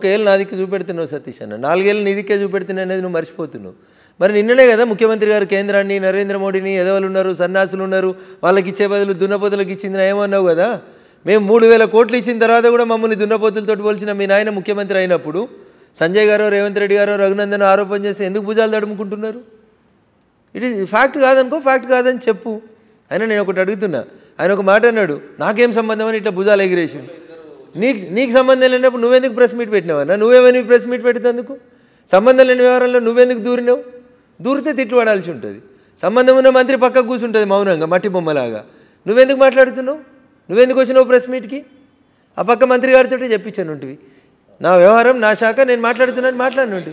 ఒకేళ్ళు నా దిక్కు చూపెడుతున్నావు సతీష్ అన్న నాలుగేళ్ళు నీ దిక్కే చూపెడుతున్నా అనేది నువ్వు మర్చిపోతున్నావు మరి నిన్ననే కదా ముఖ్యమంత్రి గారు కేంద్రాన్ని నరేంద్ర మోడీని ఎదవలు ఉన్నారు సన్యాసులు ఉన్నారు వాళ్ళకి ఇచ్చే బదులు దున్నపోతులకు ఇచ్చింది ఏమన్నావు కదా మేము మూడు వేల కోట్లు ఇచ్చిన తర్వాత కూడా మమ్మల్ని దున్నపోతులతో పోల్చిన మీ నాయన ముఖ్యమంత్రి అయినప్పుడు సంజయ్ గారు రేవంత్ రెడ్డి గారు రఘునందన్ ఆరోపణ చేస్తే ఎందుకు భుజాలు తడుముకుంటున్నారు ఇట్ ఈస్ ఫ్యాక్ట్ కాదనుకో ఫ్యాక్ట్ కాదని చెప్పు అయినా నేను ఒకటి అడుగుతున్నా ఆయన ఒక మాట అన్నాడు నాకేం సంబంధం అని ఇట్లా భుజాలు ఎగిరేసి నీకు నీకు సంబంధం లేనప్పుడు నువ్వెందుకు ప్రెస్ మీట్ పెట్టినావన్నా నువ్వేమని ప్రెస్ మీట్ పెడుతుందుకు సంబంధం లేని వ్యవహారంలో నువ్వెందుకు దూరినావు దూరితే తిట్టుబడాల్సి పడాల్సి ఉంటుంది సంబంధం ఉన్న మంత్రి పక్క కూర్చుంటుంది మౌనంగా మట్టి బొమ్మలాగా నువ్వెందుకు మాట్లాడుతున్నావు నువ్వెందుకు వచ్చినావు ప్రెస్ మీట్కి ఆ పక్క మంత్రి గారితో చెప్పించాను ఉంటివి నా వ్యవహారం నా శాఖ నేను మాట్లాడుతున్నాను మాట్లాడినట్టు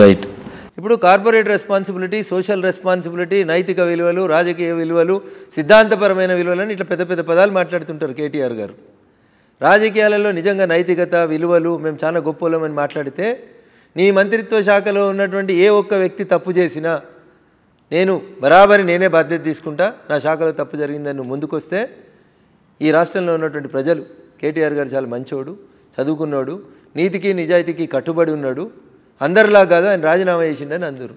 రైట్ ఇప్పుడు కార్పొరేట్ రెస్పాన్సిబిలిటీ సోషల్ రెస్పాన్సిబిలిటీ నైతిక విలువలు రాజకీయ విలువలు సిద్ధాంతపరమైన విలువలని ఇట్లా పెద్ద పెద్ద పదాలు మాట్లాడుతుంటారు కేటీఆర్ గారు రాజకీయాలలో నిజంగా నైతికత విలువలు మేము చాలా గొప్పలమని మాట్లాడితే నీ మంత్రిత్వ శాఖలో ఉన్నటువంటి ఏ ఒక్క వ్యక్తి తప్పు చేసినా నేను బరాబరి నేనే బాధ్యత తీసుకుంటా నా శాఖలో తప్పు జరిగిందని ముందుకొస్తే ఈ రాష్ట్రంలో ఉన్నటువంటి ప్రజలు కేటీఆర్ గారు చాలా మంచోడు చదువుకున్నాడు నీతికి నిజాయితీకి కట్టుబడి ఉన్నాడు అందరిలా కాదు ఆయన రాజీనామా చేసిండని అందరు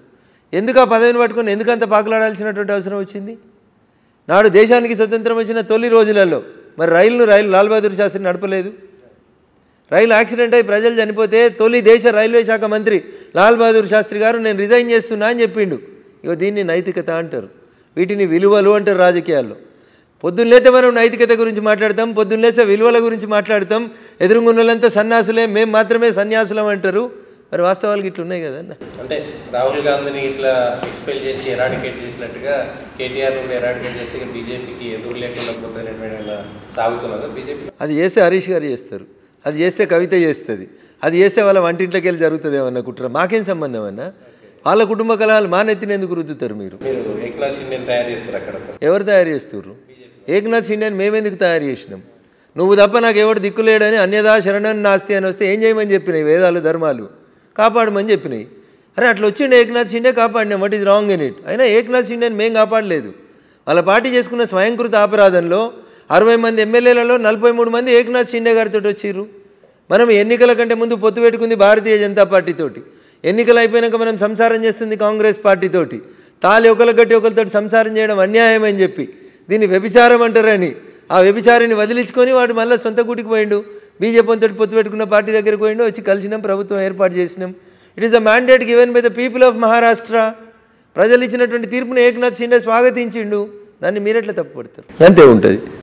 ఎందుకు ఆ పదవిని పట్టుకొని ఎందుకంత పాకులాడాల్సినటువంటి అవసరం వచ్చింది నాడు దేశానికి స్వతంత్రం వచ్చిన తొలి రోజులలో మరి రైలును రైలు లాల్ బహదూర్ శాస్త్రి నడపలేదు రైలు యాక్సిడెంట్ అయి ప్రజలు చనిపోతే తొలి దేశ రైల్వే శాఖ మంత్రి లాల్ బహదూర్ శాస్త్రి గారు నేను రిజైన్ చేస్తున్నా అని చెప్పిండు ఇక దీన్ని నైతికత అంటారు వీటిని విలువలు అంటారు రాజకీయాల్లో పొద్దున్నలేతే మనం నైతికత గురించి మాట్లాడతాం పొద్దున్నలేసే విలువల గురించి మాట్లాడతాం ఎదురుగున్నలంతా సన్యాసులే మేము మాత్రమే సన్యాసులం అంటారు మరి వాస్తవాలకి ఇట్లున్నాయి కదన్న అంటే రాహుల్ గాంధీని ఇట్లా ఎక్స్పెల్ చేసి ఎరాడికేట్ చేసినట్టుగా కేటీఆర్ నుండి ఎరాడికేట్ చేసి బీజేపీకి ఎదురు లేకుండా సాగుతున్నారు బీజేపీ అది చేస్తే హరీష్ గారు చేస్తారు అది చేస్తే కవిత చేస్తుంది అది చేస్తే వాళ్ళ వంటింట్లోకి వెళ్ళి జరుగుతుంది ఏమన్నా కుట్ర మాకేం సంబంధం ఏమన్నా వాళ్ళ కుటుంబ కలహాలు మానెత్తినందుకు రుద్దుతారు మీరు తయారు చేస్తారు ఎవరు తయారు చేస్తారు ఏకనాథ్ షిండేని మేమెందుకు తయారు చేసినాం నువ్వు తప్ప నాకు ఎవడు దిక్కులేడని అన్యదా శరణాన్ని నాస్తి అని వస్తే ఏం చేయమని చెప్పినాయి వేదాలు ధర్మాలు కాపాడమని చెప్పినాయి అరే అట్లా వచ్చిండే ఏకనాథ్ షిండే కాపాడినాం what is wrong in it అయినా ఏకనాథ్ అని మేము కాపాడలేదు వాళ్ళ పార్టీ చేసుకున్న స్వయంకృత అపరాధంలో అరవై మంది ఎమ్మెల్యేలలో నలభై మూడు మంది ఏకనాథ్ షిండే గారితో వచ్చిర్రు మనం ఎన్నికల కంటే ముందు పొత్తు పెట్టుకుంది భారతీయ జనతా పార్టీతోటి ఎన్నికలు అయిపోయాక మనం సంసారం చేస్తుంది కాంగ్రెస్ పార్టీతోటి తాలి ఒకరి గట్టి ఒకరితో సంసారం చేయడం అన్యాయం అని చెప్పి దీన్ని వ్యభిచారం అంటారని ఆ వ్యభిచారాన్ని వదిలించుకొని వాడు మళ్ళీ సొంత గుడికి పోయిండు బీజేపీతో పొత్తు పెట్టుకున్న పార్టీ దగ్గరికి పోయిండు వచ్చి కలిసినాం ప్రభుత్వం ఏర్పాటు చేసినాం it is a mandate given by the people of Maharashtra ప్రజలు ఇచ్చినటువంటి తీర్పును ఏకనాథ్ షిండే స్వాగతించిండు దాన్ని మీరెట్లా పడతారు అంతే ఉంటుంది